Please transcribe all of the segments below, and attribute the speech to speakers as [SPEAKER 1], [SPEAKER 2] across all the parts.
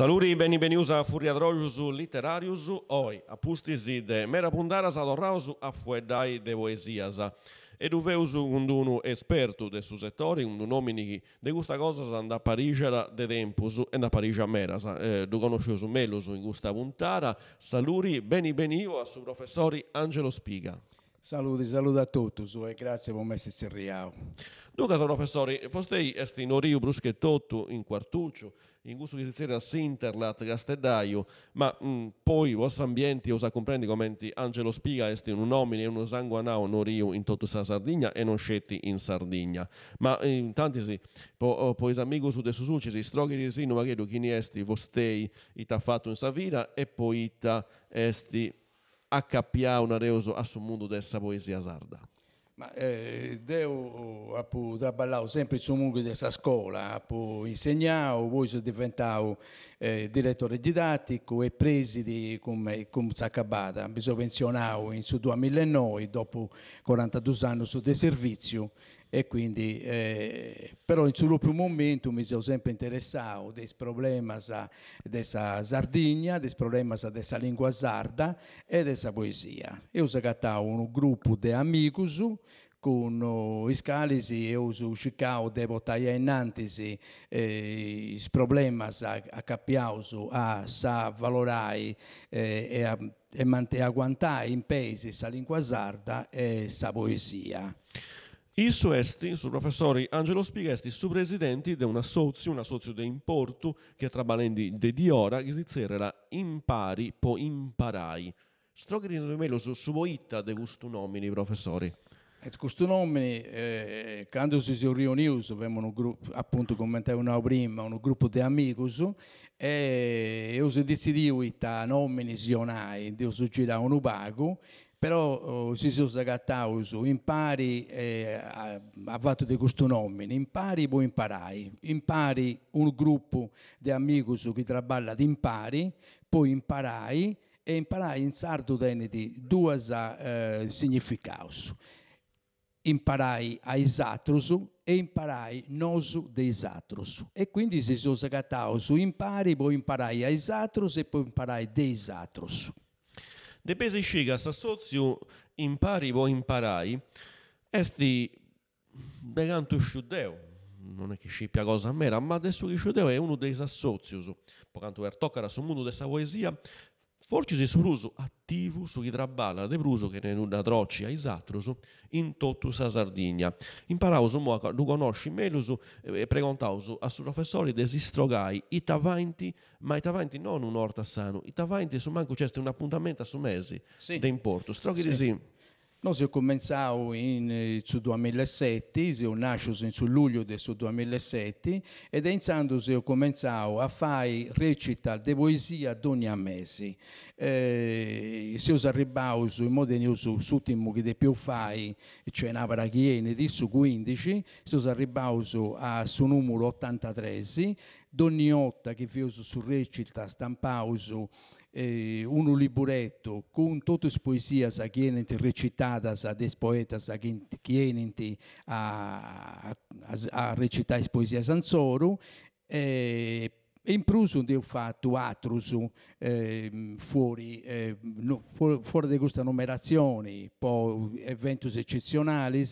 [SPEAKER 1] Saluri beni beniusa furiadroiusu literariusu oi apustiside mera puntara pundaras a affuedai de poesiasa ed uveusu un esperto de su settore, un nomini de gusta cosa anda a Parigera de tempusu e da Parigia meras, eh, du conosciusu melusu in gusta puntara, Saluti, beni benio a su professori
[SPEAKER 2] Angelo Spiga. Saluti, saluti a tutti e grazie per essere riau.
[SPEAKER 1] Dunque, sono professori, fostei est in Oriu Bruschettottu, in Quartuccio, in gusto che di Sizzera Sinternat, Gastedaio, ma mh, mm, poi vos ambienti osa comprendi come Angelo Spiga est un nomine e uno sanguanao in Oriu in tutta sa Sardigna e non scetti in Sardigna. Ma in tanti si, po, oh, po amigo su de susucisi, stroghi risino maghedu chini esti vostei ita fatto in Savira e poi ita esti accappià un areoso a su mondo dessa poesia sarda.
[SPEAKER 2] Ma eh, Deo ha lavorato sempre comunque questa scuola, ha insegnato, poi sono diventato eh, direttore didattico e presidi come, come Saccabata. Mi sono pensionato in su 2009, dopo 42 anni su di servizio e quindi eh, però in solo più momento mi sono sempre interessato dei problemi della Sardegna, dei problemi della lingua sarda e della poesia. Io ho cattato un gruppo di amici con uh, Iscalisi e uso Cicao de Bottaia Innantisi eh, il problema a capiauso a sa valorai eh, e a e mante, aguantai in paese la lingua sarda e la poesia. I suesti, su
[SPEAKER 1] professor Angelo Spighesti, su presidente de un assozio, un assozio de importu, che tra balendi de diora, che si zerrera impari po imparai. Strogri rimelo su suboitta de gustu nomini, professori.
[SPEAKER 2] Et questo nome, eh, quando eh, si sono riuniti, avevamo un gruppo, appunto come commentavo prima, un gruppo di amici, e io ho deciso di i nomi sionai, io ho girato un bago, però oh, Gesù Zagattauso impari eh, ha fatto di questo nome impari puoi imparai impari un gruppo di amici che traballa di impari poi imparai e imparai in sardo teneti due eh, significati imparai a isatrusu e imparai nosu de isatrusu. E quindi se si sono sagatausu impari, poi imparai a isatrusu e poi imparai de isatrusu.
[SPEAKER 1] Depesi scigas sozio impari o imparai, esti beganto sciudeo, non è che scippia cosa a mera, ma adesso che sciudeo è uno dei assozios, pocanto per toccare sul mondo della poesia, Forci Forčis is attivo su chi traballa de prūzu, che ne nuda droci ai satrusu, in totu sa Sardigna. Imparausu mua du conosci melusu e pregontausu a su professori desistrogai tavanti, ma i tavanti non un'orta sano, i itavanti su manco c'è un appuntamento a su mesi sì. de importo. Stroghi di sì.
[SPEAKER 2] Noi cominciamo in, nel 2007, siamo nasciuti nel luglio del 2007 ed intanto siamo cominciati a fare recita di poesia ogni mese. Eh, siamo arrivati in modo che l'ultimo che più fai, cioè in parachiene di su 15, siamo arrivati a su numero 83, ogni volta che vi su recita stampauso eh, un liburetto con tutte le poesie chienenti recitate dai poeti chienenti a, a, a recitare poesie Sansoro. eh, in plus ho fatto altro eh, fuori, eh, no, fuori, fuori da queste numerazioni, poi eventi eccezionali,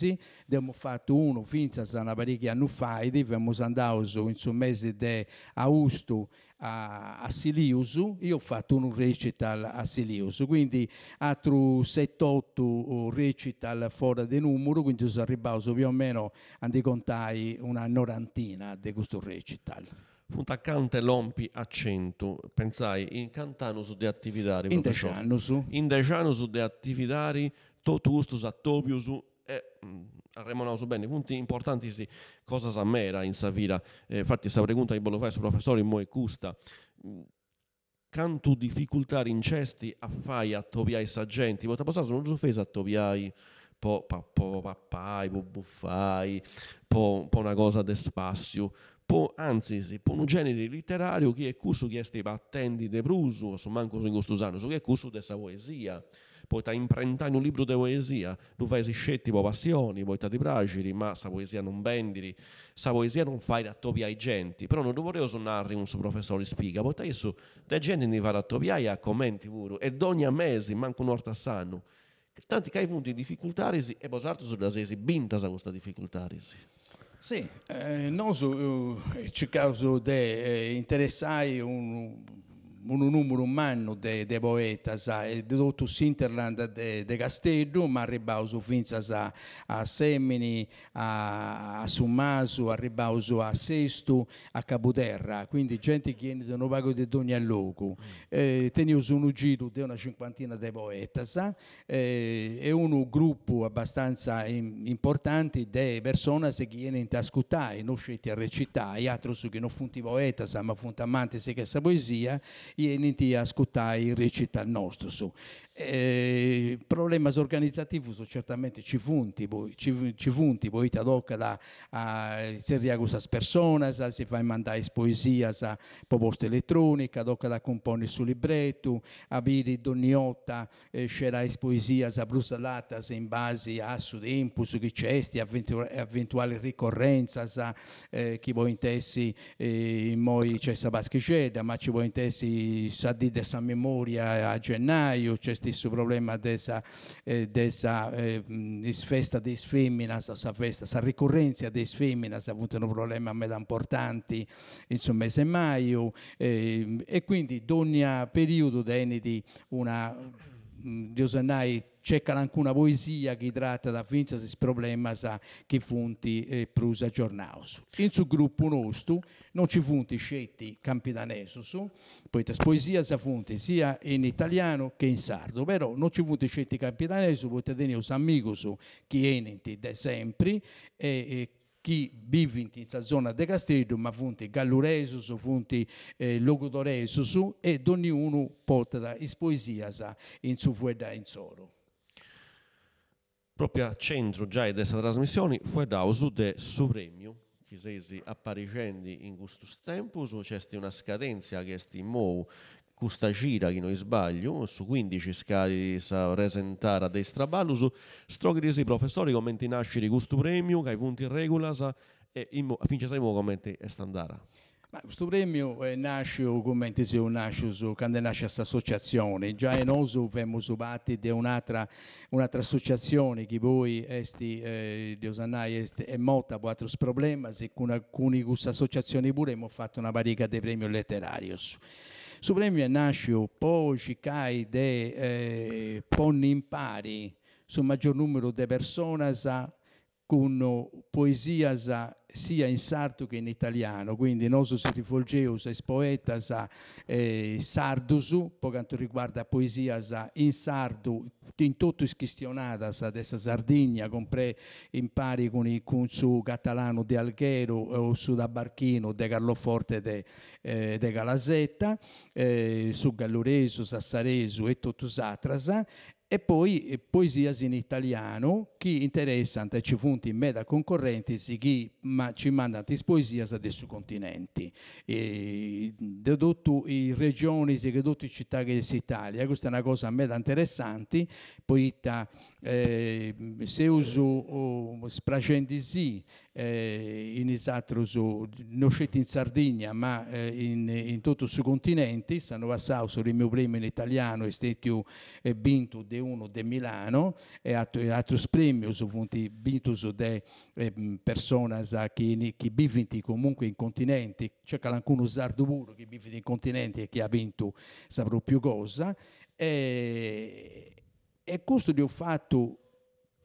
[SPEAKER 2] abbiamo fatto uno fino a una parecchia anni fa, abbiamo andato in un mese di agosto a, a Siliusu, io ho fatto un recital a Siliusu, quindi altro 7-8 uh, recital fuori di numero, quindi sono arrivato più o meno, a contare una novantina di questo recital.
[SPEAKER 1] Punta cante lompi a cento, pensai, in cantano su di attività, In deciano su. In deciano su de attivitari, totustus attopius e... Eh, avremmo bene punti importantissimi cosa sa mera in Savira eh, infatti questa pregunta che volevo fare sul professore Moe Custa mm, canto difficoltà incesti a fare a toviai saggenti volta passata non offesa a toviai po, pa, po pappai po buffai po, po una cosa de spazio po, anzi si po un genere letterario che è cusso che è attendi de prusu o so manco in costusano su che è cusso dessa poesia poi ti imprenta in un libro di poesia, tu fai scetti po' passioni, poi ti pragiri, ma sa poesia non vendi, sa poesia non fai da topi ai genti, però non dovevo suonare un suo professore spiega, poi te su, da gente ne fa da topi a commenti pure, e ogni mese, manco un'orta sanno, tanti che hai avuto difficoltà e poi posarto sulla sesi bintas a questa difficoltà.
[SPEAKER 2] Sì, eh, non so, eh, ci causa di eh, interessare un un numero umano de, de poetas e de tutto Sinterland de, de Castello, ma arribauso fino a, a Semini, a, a Summaso, arribauso a Sesto, a Capoterra, quindi gente che viene da un pago di ogni luogo. Mm. Eh, Tenius un giro di una cinquantina di poetas eh, e un gruppo abbastanza in, importante di persone che vengono a ascoltare, non scelte a recitare, altro su che non funti poetas ma funti amanti di questa poesia ieniti a ascoltare il recita nostro. Il Eh, organizzativo organizzativi certamente ci funti, voi, ci, ci funti, poi ti tocca da a, se riagusas personas, si fa mandare poesia a proposta elettronica, tocca da comporre su libretto, avere doniotta, eh, c'era poesia a brusalata in base a su tempo, su chi c'è, eventuali ricorrenza, sa, eh, chi vuoi intessi, eh, in moi c'è sa basca ma ci vuoi intessi sa di questa memoria a gennaio, c'è questo problema della eh, eh, festa dei femmina, questa festa, questa ricorrenza dei femmina, ha avuto un problema mega importante, insomma, semmai, oh, eh, e quindi ogni ah, periodo denedi una Diosanai cerca anche una poesia che tratta da finza questo problema sa, che funti eh, prusa giornaus. In suo gruppo nostro non ci funti scetti campitanesus, poeta poesia sa funti sia in italiano che in sardo, però non ci funti scelti campitanesus, potete tenere un amico su chi enenti da sempre e, e chi vive in questa zona di Castello, ma fonti galluresus, fonti eh, logodoresus, e ognuno porta in poesia in suo fueda in solo.
[SPEAKER 1] Proprio a centro già di questa trasmissione fu dauso de supremio che si appariscendi in questo tempo, c'è una scadenza che è in custa gira che non sbaglio, su 15 scali sa presentare a destra balus, strogrisi professori commenti di gusto premio, che hai punti in regola sa,
[SPEAKER 2] e immo, finché siamo commenti è standara. Ma questo premio eh, nasce, come dicevo, nasce su, quando nasce questa associazione. Già in Oso abbiamo subati di un'altra, un'altra associazione che voi, esti, eh, di Osannai, esti, è morta per altri problemi Se con alcune di queste associazioni pure abbiamo fatto una varica di premio letterario. Supremia nasce po cicai de eh, ponni impari, sul maggior numero di persone con poesia sia in sardo che in italiano, quindi noso si rivolgeus es poetas eh, sardusu, per quanto riguarda poesia in sardo, in tutto ischistionadas dessa Sardegna, compre in pari con il su catalano di Alghero o su da Barchino de Carloforte de, eh, de Galasetta, eh, su Galluresu, Sassaresu e tutto Satrasa, e poi eh, poesia in italiano, che interessante ci funti in meta concorrenti, chi ma ci manda poesias su continenti, e, dedotto in regioni, e dedotto in città che si Italia, questa è una cosa a interessante, poi eh, uso uh, spracendisi eh, in esatto isatrusu non in Sardegna ma eh, in, in, tutto il suo continente stanno a Sauso il mio premio in italiano è stato eh, vinto di uno di Milano e altri premi sono stati vinti da eh, persone che, che vivono comunque in continente c'è qualcuno sardo pure che vive in continente e che ha vinto saprò più cosa e, eh, e questo gli ho fatto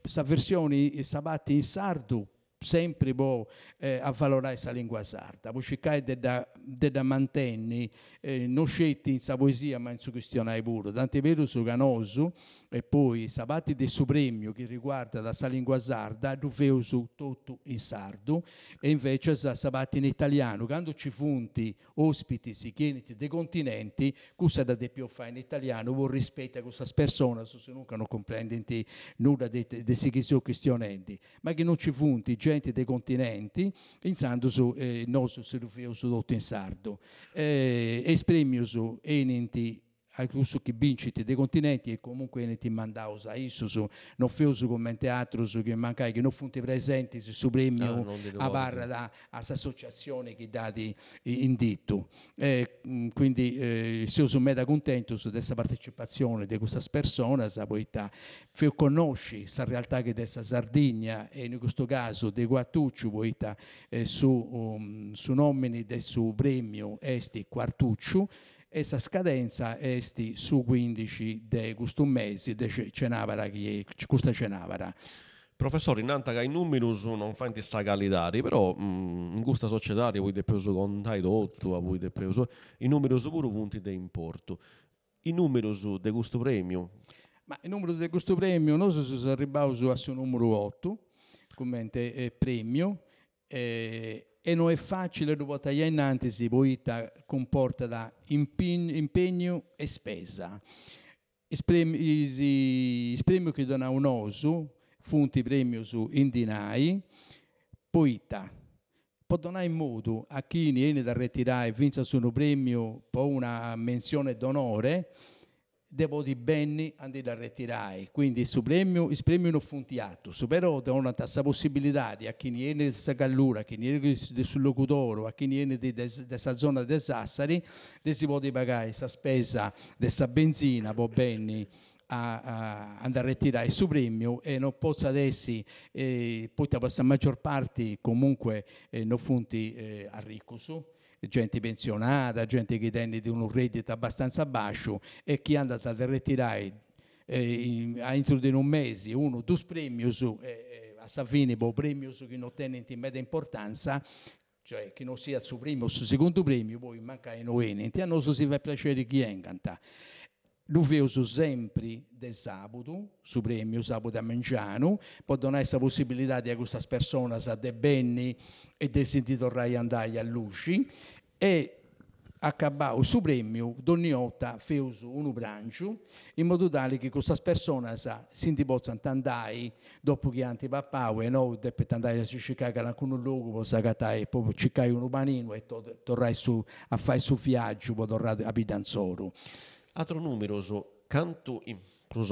[SPEAKER 2] questa versione eh, sabati in sardo sempre boh, eh, avvalorare questa lingua sarda. Vuoi cercare di da, mantenere, eh, non scetti in sa poesia, ma in su questione pure. Tant'è vero su Canosu, e poi sabati del Supremio, che riguarda la lingua sarda, doveo su tutto in sardo, e invece sa sabati in italiano. Quando ci funti ospiti, si chiedenti dei continenti, cosa da di più fare in italiano, vuol rispetto a questa persona, se non comprendenti nulla di che queste questionenti. ma che non ci funti, già sorgenti dei continenti, pensando su eh, il nostro sudotto in sardo, eh, espremio su eninti acusuchi vinciti dei continenti e comunque ne ti mandaus a su non fio su feusu commente su che mancai che non funti presenti su premio no, a barra da associazione che dati in ditto. E, mm, quindi eh, se sono meda contento di questa partecipazione di questa persona, sa poeta feu conosci questa realtà che dessa Sardegna e in questo caso de Guattuccio poeta eh, su, um, su nomini del suo premio Esti Quartuccio Essa scadenza esti su 15 de custum mesi de cenavara chi custa cenavara. Professore, in innantaga in numinus non fanti sagalitari,
[SPEAKER 1] però mh, mm, in questa società voi de peso contai dotto, a voi de peso, i numerus pure
[SPEAKER 2] punti de importo. I numerus de questo premio? Ma il numero di questo premio, non noi siamo arrivati a suo numero 8, come premio, eh, eh e non è facile ruotare in antisi, poiché comporta da impegno e spesa. Il premio che dona un osu, funti premio su indinai, poita può donare in modo a chi viene da retirare e vince su un premio, poi una menzione d'onore, dei voti benni andare a retirai. Quindi il premio, il premio non funtiato, però da una tassa possibilità a chi viene da questa Gallura, a chi viene sul locutore, a chi viene da questa zona di Sassari, di si può pagare questa spesa, questa benzina, può benni a, andare a ritirare il suo premio e non possa adesso, eh, poi la maggior parte comunque eh, non funti eh, a Ricusu gente pensionata, gente che tiene di un reddito abbastanza basso e chi è andato a ritirare eh, entro di un mese uno, due premi su, eh, eh, a Savini, un premio su chi non tenne in media importanza, cioè chi non sia il suo primo o il suo secondo premio, poi manca in oenente, a noi si fa piacere chi è incanta. Luveoso sempre del sabato, su sabato a Mangiano, può dare questa possibilità di questa persona a De Benni e di sentire andare a Luci e accabao su premio ogni volta feuso un brancio in modo tale che questa persona si possa andare dopo che antipappao e no per andare a Chicago in alcun luogo possa cattare proprio cercare un panino e tornare a fare il suo viaggio poi tornare a Bidanzoro
[SPEAKER 1] altro atronumeroso canto in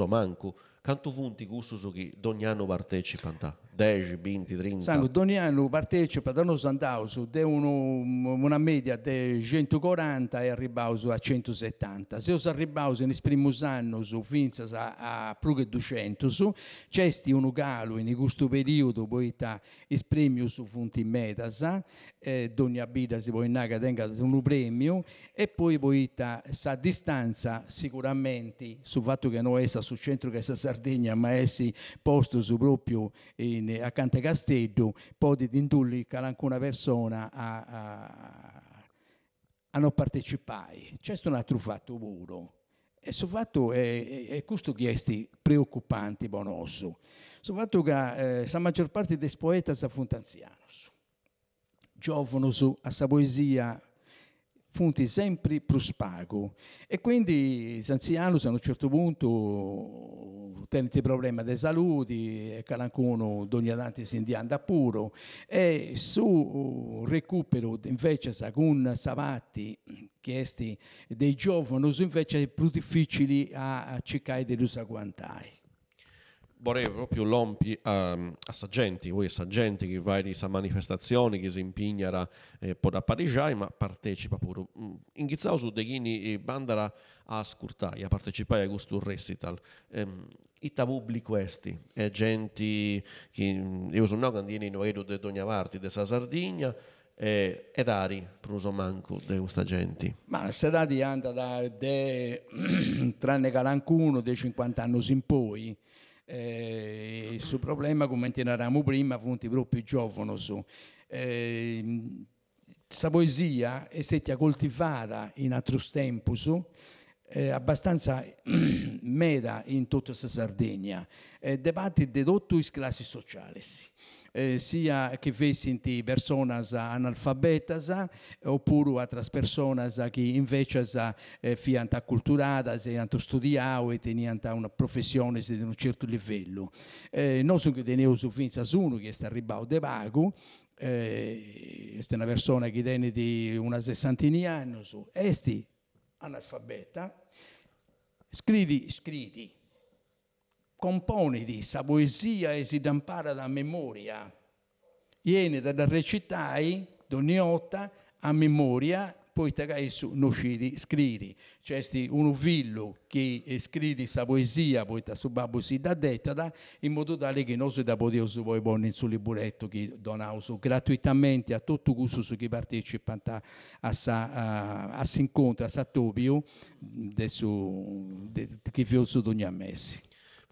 [SPEAKER 1] manco canto vunti gustoso che ogni anno partecipa 10, 20, 30. Sanno,
[SPEAKER 2] ogni anno partecipa da noi andauso da una media di 140 e arrivauso a 170. Se os arrivauso nel primo anno su Finza a, a più che 200, c'è un calo in questo periodo, poi il premio su Funti Metasa, eh, ogni abita si può innagare tenga un premio e poi poi sa distanza sicuramente sul fatto che noi essa sul centro che è Sardegna ma essi posto su proprio in in, accanto a Casteddu, poi di Dindullic ancora una persona a, a, a non partecipare. C'è un altro fatto puro. E sul fatto è, è, questo che è preoccupante per noi. fatto che eh, la maggior parte dei poeti sono anziani. Giovani a questa poesia funti sempre più spago. E quindi Sanzianus a un certo punto tente problema di salute, e Calancuno d'ogni tanto si indianda puro, e su recupero invece con Savatti, chiesti dei giovani, invece è più difficile a cercare di usare guantai
[SPEAKER 1] vorrei proprio l'ompi ehm, a, a Saggenti, voi Saggenti che va in questa manifestazione, che si impigna eh, po' da Parigiai, ma partecipa pure. Mm, in Ghizzao su Deghini Bandara a Scurtai, a partecipare a questo recital. Ehm, I tabubli questi, e eh, gente che mm, io sono grandini in Oedo de Dognavarti, de Sa Sardigna, e, eh, ed Ari, Pruso Manco,
[SPEAKER 2] di questa gente. Ma se dati anda da, tranne Calancuno, dei 50 anni in poi, eh, il suo problema, come intenavamo prima, appunto, i gruppi giovani su. Eh, questa poesia è stata coltivata in altri tempi su, eh, abbastanza meda in tutta la Sardegna, eh, debatti di tutte le classi sociali eh, sia che vessinti personas analfabetas oppure altre persone che invece eh, fiant acculturate, e hanno studiato e teniant una professione di un certo livello. Eh, non so che tenevo su Finza Suno che sta arrivato de Bagu, eh, è una persona che tiene di una sessantina anni, esti analfabeta, scrivi, scrivi componiti, questa poesia e si dampara da memoria. Iene da recitai, doniotta, a memoria, poi tagai su nocidi scrivi. Cioè, un villo che scrivi questa poesia, poi ta subabu si da dettata, in modo tale che noi da potiosu poi bonni sul libretto che donauso gratuitamente a tutto gusto su chi partecipa a questo incontro, a questo topio, che vi ho su messi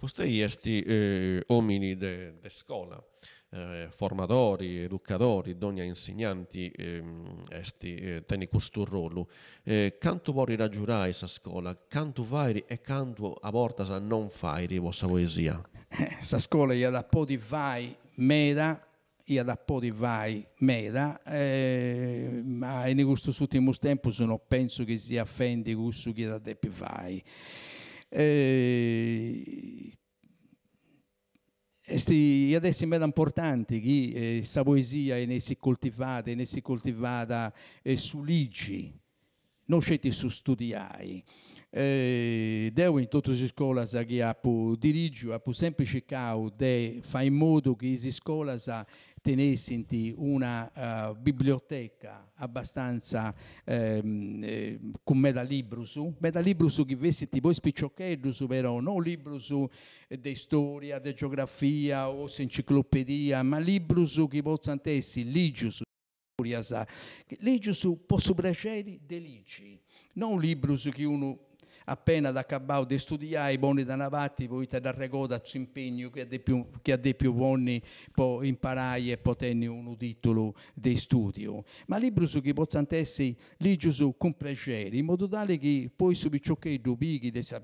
[SPEAKER 2] foste iesti
[SPEAKER 1] eh, omini de, de scola, eh, formatori, educatori, donne insegnanti eh, esti eh, teni questo ruolo. Eh, canto vorrei raggiurare questa scuola, Quanto vairi e quanto a portas a non fare vostra poesia?
[SPEAKER 2] Questa eh, scuola è da po' di vai meda, è da po' di vai meda, eh, ma in questo ultimo tempo non penso che si offendi questo che da depi vai. Eh, adesso è era importanti che eh, sa poesia ne si coltivata ne si coltivata eh, su leggi, non scetti su studiai. Eh, devo in tutte le scuole che ha dirigito, ha sempre cercato di fare in modo che le scuole tenessi una uh, biblioteca abbastanza ehm, eh, con medalibrus, medalibrus che vessiti poi spicciocchedus, però non librus eh, di storia, di geografia o enciclopedia, ma librus che possano essere ligius, curiasa, ligius può sopraccedere dei ligi, non su chi uno appena da Cabau di studiare i buoni da Navatti, voi te da regoda ci impegno che a di più, che a buoni può imparare e poterni un titolo di studio. Ma libro su che pozzantessi leggi su con piacere, in modo tale che poi su piccioccheddu, bighi di sa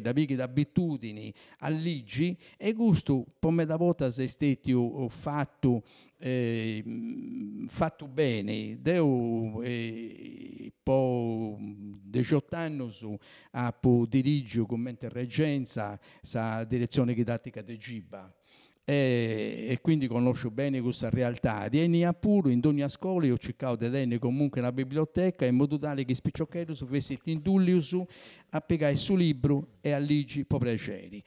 [SPEAKER 2] da bighi d'abitudini, alligi e gusto, come da volta se stetti fatto eh, fatto bene, deu eh, 18 anni su a po dirigio con mente reggenza sa direzione didattica di Giba. E, e, quindi conosco bene questa realtà. Di a puro in ogni scuola io cercato di avere comunque una biblioteca in modo tale che Spicciochello fosse indullius a pegare il suo libro e a Ligi Pobreceri.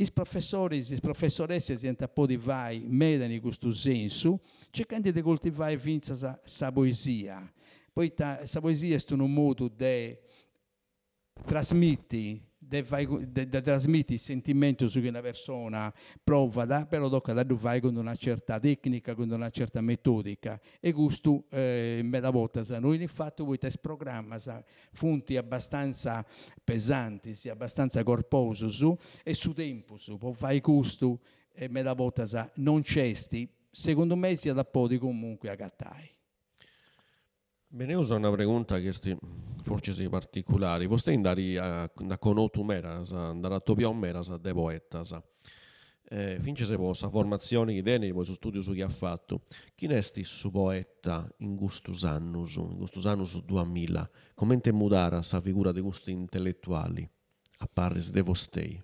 [SPEAKER 2] os professores, e le professoresse senza podi vai medani questo senso, cercando de cultivar vinza sa, sa poesia. Poi ta, tá, poesia modo de transmitir da trasmettere il sentimento su che una persona prova, da, però tocca da fare con una certa tecnica, con una certa metodica. E questo eh, me la volta, sa, noi infatti questo programma, sa, fonti abbastanza pesanti, sì, abbastanza corposo su, e su tempo, su, può fare questo e me la volta, sa, non cesti, secondo me sia da podi comunque a gattai.
[SPEAKER 1] Bene, uso una domanda che sti forse sì particolari. Vostè andare a, da conotu meras, andare a Topion meras a De Poetas. Eh, finché se vostra formazione idene, il vostro studio su chi ha fatto. Chi ne sti su poeta in gustus annus, in gustus annus 2000? Come Commente mudara sa figura di gusti intellettuali a paris de vostei?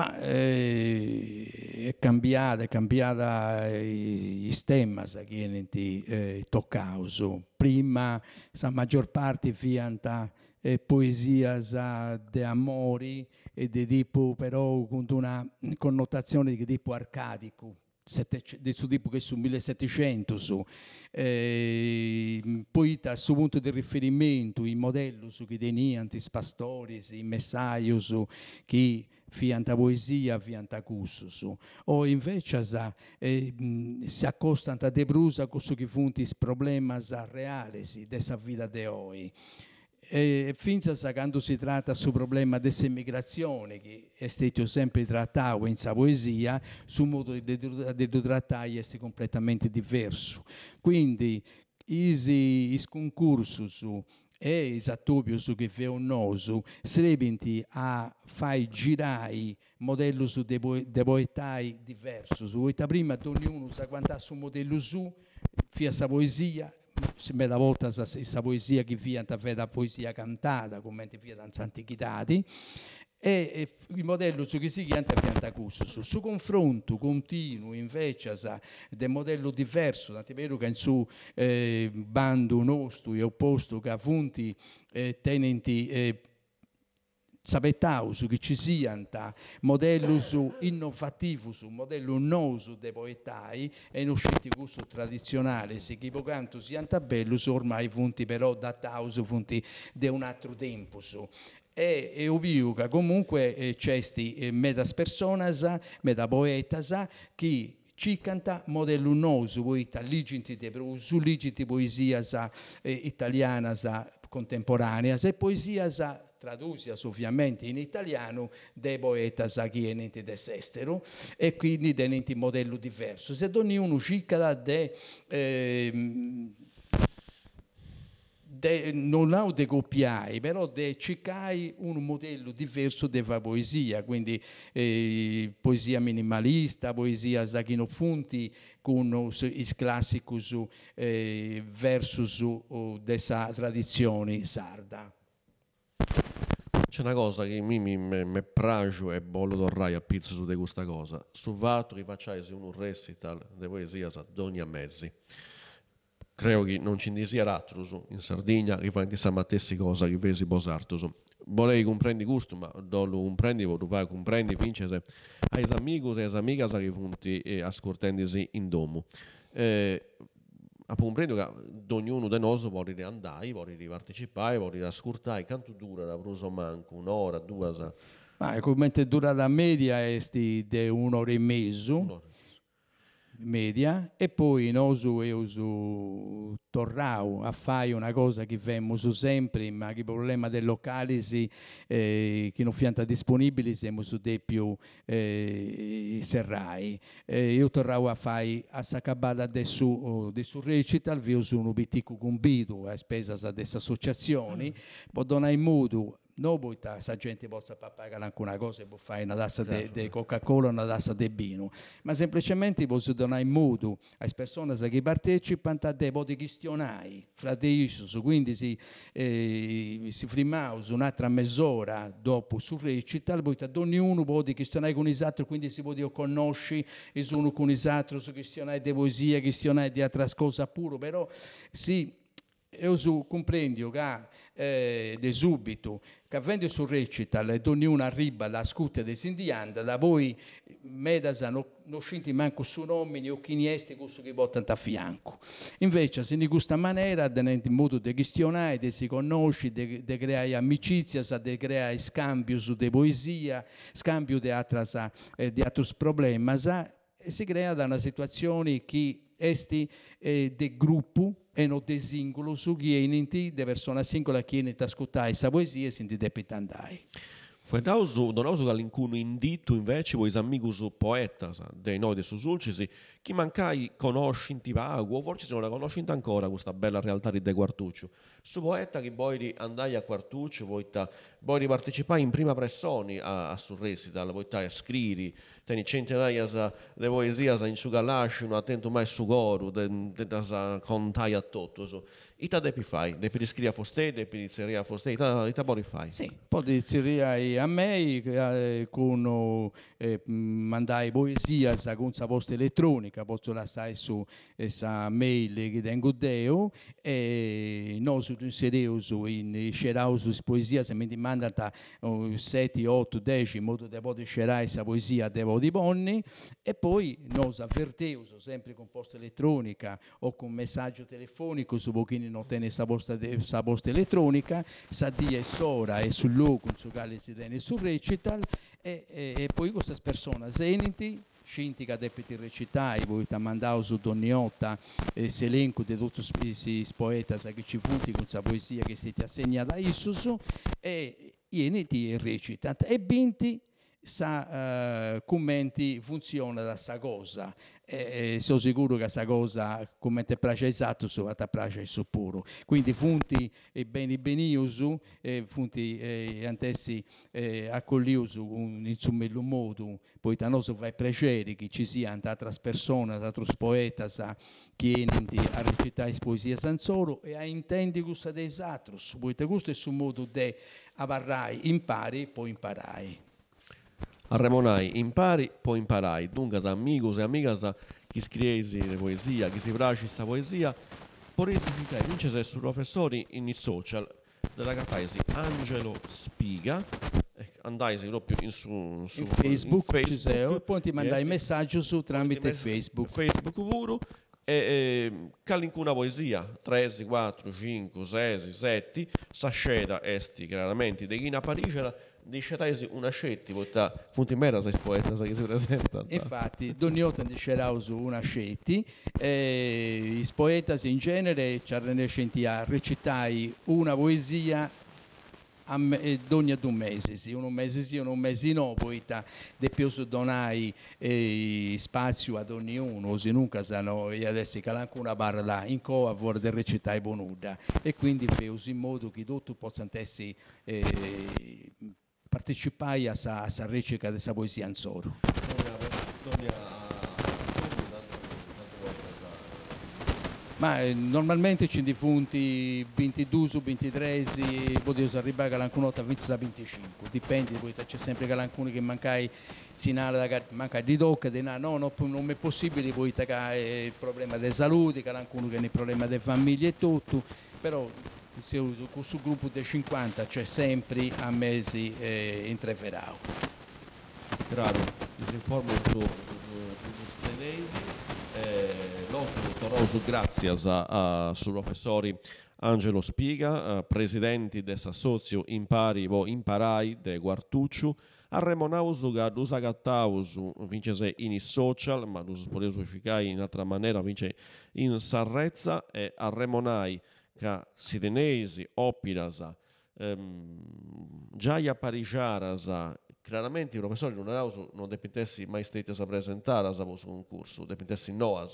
[SPEAKER 2] Ma eh, è cambiata, è cambiata eh, il stemma che eh, toccauso. Prima la maggior parte fianta eh, poesia di amori e di tipo però con una connotazione di tipo arcadico, di su tipo che su 1700 su eh, poi dal suo punto di riferimento il modello su chi tenia antispastori il messaio su chi fianta poesia, fianta cursus, o invece eh, mm, sa, eh, si accostano a debrusa questo che funti problema reales della vita di oggi. E finza sa quando si tratta sul problema dell'immigrazione, che è stato sempre trattato in sa poesia, sul modo di, di, di trattare è completamente diverso. Quindi, isi, is concursus, e esattubius che un feonnosu srebinti a fai girai modello su deboetai diverso su eta prima ognuno sa quantà su modello su fia sa poesia meta volta sa stessa poesia che fia da poesia cantata commenti fia dans antichitati e il modello su chi si chianta pianta cursus. Su confronto continuo invece del modello diverso, tant'è vero che in su eh, bando nostro e opposto che a funti eh, tenenti eh, sapettausu che ci sianta modellus innovativus, modellum nousu de poetai e in usciti gusto tradizionale, se equivocantus sianta bellus ormai funti però dataus funti de un altro tempus e, e ubiuca comunque eh, cesti eh, medas personas, meda poetas, chi ci canta modello nosu, poeta liginti de prosu, liginti poesiasa eh, italianasa contemporanea, se poesiasa tradusi sufficiamente in italiano, de poeta sachienente dest'estero e quindi tenente un modello diverso. Se ognuno cerca di... Eh, de, non ho de copiai, però de cicai un modello diverso della poesia, quindi eh, poesia minimalista, poesia Zachino Funti, con i classici eh, versus della tradizione sarda.
[SPEAKER 1] C'è una cosa che mi, mi, mi, mi piace e bollo d'orrai a pizzo su di questa cosa. Su Vato rifacciai un recital di poesia a Dogna Mezzi. Credo che non ci sia rattuso in Sardegna che fa anche la matessi cosa che vesi Bosartuso. Volevi comprendi gusto, ma dolo comprendi, tu vai comprendi, vince se ai amigos e ai amigas che funti e in domo. Eh, a comprendo che ognuno di noi vuole andare, vuole partecipare,
[SPEAKER 2] vuole ascoltare. Quanto dura la prosa manco? Un'ora, due? Ma è come dura la media è di un'ora e mezzo. Un'ora media e poi in osu e osu torrau a fare una cosa che vemmo su sempre ma che problema del localisi eh, che non fianta disponibili siamo su dei più eh, serrai eh, io torrau a fare a sacabada de su, oh, de su recital vi osu un ubitico cumbido a spesa delle associazioni mm. Ah. podona in modo non boità, questa gente possa pagare anche una cosa e può fare una tassa certo. di Coca-Cola, una tassa di vino, ma semplicemente posso donare modo alle persone che partecipano a dei poti questionari, fra di issue, quindi si, eh, si un'altra mezz'ora dopo su recita, poi ognuno può questionare con l'altro, quindi si può dire conosci e su uno con l'altro su questionare di poesia, questionare di altre cose pure, però sì Eusu comprendo che eh, de subito, che avendo su recital ed ognuna arriba la scuta dei sindianda, da voi medasa non no scinti manco su nomi o chi niesti questo che botta a fianco. Invece, se in questa maniera, in modo di gestionare, di si conosci, di, di creare amicizia, di creare scambio di poesia, scambio di altri eh, problemi, si crea da una situazione che esti eh, del gruppo è un singolo su Ghieniti, de persona singola che Chienita ascoltai sa poesia sinti depitandai. Fu dauso, donoso dall'incuno indito
[SPEAKER 1] invece voi amigos poetas dei noi de sus chi mancai conoscintivago, forse non la conosci ancora questa bella realtà di De Quartuccio. Su poeta che poi andai a Quartuccio, poi partecipai in prima pressoni a, a sul recital, poi a scrivi, teni centinaia di poesie in su galasci, non attento mai su goru, contai a tutto. So. Ita depi fai, depi scrivere a Fostei, depi riscrivere a Foste, e ita poi fai. Sì,
[SPEAKER 2] poi riscrivere a me, eh, con, eh, mandai poesie con sa posta elettronica, cattolica, apostolà sai su essa mail che tengo deo, e non su sereusu in scerausus poesia, se mi mandata 7, 8, 10, in modo da poter scerai questa poesia devo di bonni, e poi nos avverteusu, sempre con posta elettronica o con messaggio telefonico, su pochini non tiene questa posta, posta, elettronica, sa dia e sora e sul loco, su cale si tiene su recital, e, e, e poi questa persona Zeniti, scintica depetirecitai, voi ti mandavo su doniota, eh, elenco di tutti i poetas che ci futi con sa poesia che siete assegnata a Issus, e ieniti e recitat, e binti sa eh, commenti funziona da sta cosa e, e sono sicuro che sta cosa commenti prace esatto sono a prace puro quindi funti e beni beni usu e funti e antessi eh, accogliusu un insummellum modu poi tanoso vai preceri che ci sia andata antatras persona tatros poetas chienenti a recitare poesia sansoro e a intendi gusta dei satrus esatto, te gusta e su modo de avarrai impari poi imparai
[SPEAKER 1] Arremonai, impari, poi imparai. Dunque, amigos e amigas, chi scrive la poesia, chi si braccia questa poesia, poresi di te, vince se su professori in social, della cataisi Angelo Spiga, ecco, andai proprio in su, su in Facebook, in Facebook Ciseo, e poi ti mandai yes.
[SPEAKER 2] messaggio su tramite Facebook. Facebook puro, e,
[SPEAKER 1] e calincuna poesia, 3, 4, 5, 6, 7, sasceda esti chiaramente, de china paricera, dice Taisi una scetti porta punti in meno sei poeta sai che si presenta
[SPEAKER 2] infatti Don Otten dice Rausu una scetti e eh, i poetas in genere Charlene Scentia recitai una poesia a me, eh, ogni due mesi, un mese sì, un mese no, poeta di più su donai eh, spazio ad ognuno, se nunca sanno, e adesso calancuna parla in coa vuol recitare bonuda e quindi feu in modo che tutti possano essere eh, partecipai a sa, a sa recita dessa poesia in soro. Ma eh, normalmente ci defunti 22 su 23, potevo arrivare a qualcuno a 25, dipende, c'è sempre qualcuno che mancai sinala da manca di tocca, di no, no, non è possibile, poi c'è il problema della salute, qualcuno che ha il problema delle famiglie e tutto, però questo gruppo di 50 c'è sempre a mesi eh, in Treverau. Claro, l'informo su
[SPEAKER 1] Stenesi. Eh, nostro toroso grazie a, a suo professori Angelo Spiga, eh, presidente dell'assozio Impari o Imparai de Guartuccio, Arremonausu ga usagattausu vince se in social, ma lo spoleso in altra maniera vince in sarrezza e a arremonai tra Sirenesi, Oppirasa, ehm, Giaia Parisciarasa, chiaramente i professori non erano, non depintessi mai stati a presentare a questo concorso, depintessi no a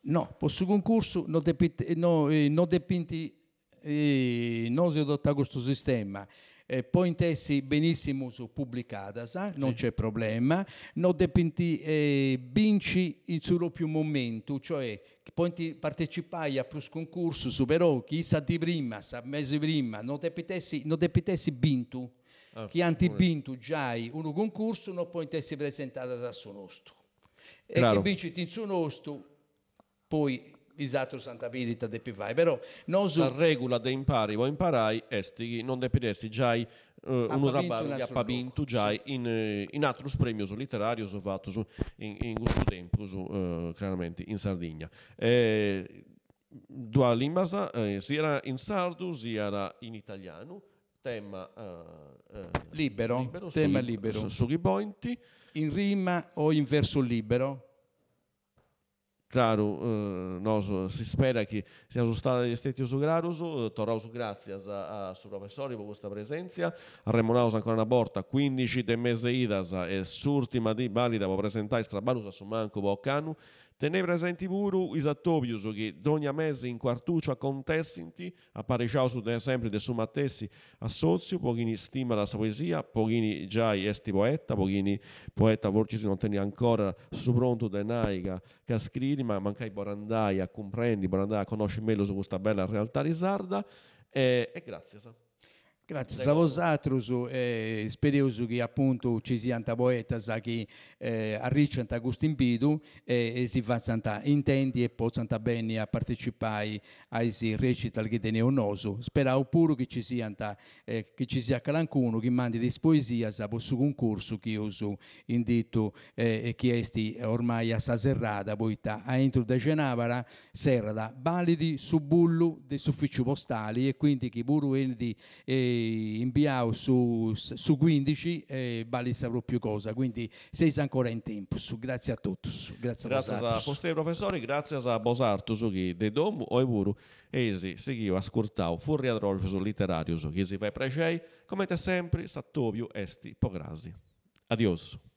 [SPEAKER 2] No, questo concorso non depinti, eh, no, eh, non depinti eh, non si adotta questo sistema eh, può intesi benissimo su pubblicata, eh, non c'è problema, non dipende eh, vinci in solo più momento, cioè pointi partecipai a più concorsi, però chi sa di prima, sa mesi prima, non dipendessi, non dipendessi vinto, ah, chi anti vinto già un concorso non può essere presentato da suo nostro. E claro. che vinci in suo nostro, poi
[SPEAKER 1] Isato Santa Pirita depivai, però non su... La regola de impari o imparai esti, non depidesti giai uh, un rabbano di ha vinto già sì. in, eh, in altri premi letterari fatto su, in, in questo tempo, su, uh, chiaramente, in Sardegna. E, due limbasa, eh, si era in sardo, si era in italiano, tema uh, libero, libero, tema sui, libero. Su, sui pointi. In rima o in verso libero? claro, eh, nós se espera que sejam estados esteti graros, eh, torraus grazie a, a seu professor e por vossa presença, arremonaus ancora una volta 15 de mese idas e s'ultima di valida per presentare strabalus a su manco boccanu, Tenei presenti pure i sattopius che ogni mese in quartuccio a contessinti, a pari su sempre di sumattessi a sozio, pochini stima la sua poesia, pochini già esti poeta, pochini poeta forse non teni ancora su pronto de naica che scrivi, ma mancai Borandai a
[SPEAKER 2] comprendi, Borandai a conosci meglio su questa bella realtà risarda
[SPEAKER 1] e, e grazie.
[SPEAKER 2] Grazie, Savos Atrusu, eh, speriamo che appunto ci sia una poeta che eh, arriccia a Agustin Pidu e si faccia intenti e possa bene a partecipare ai recital che tene onoso. Speriamo pure che ci sia, eh, che ci sia qualcuno che mandi delle poesie a questo concorso che io so indetto eh, e che è ormai a Saserrada, poi a entro da Genavara, serra da validi su bullo dei suffici postali e quindi che pure di... Eh, in Biao su, su 15 e Bali saprò più cosa, quindi sei ancora in tempo, Su. grazie a tutti. Grazie, grazie a, a
[SPEAKER 1] professori, grazie a Bosartu chi de domu o evuru esi seguiva ascoltavo furri adrogio letterario su chi si fa i precei, come te sempre Sattovio esti pograsi. Adios.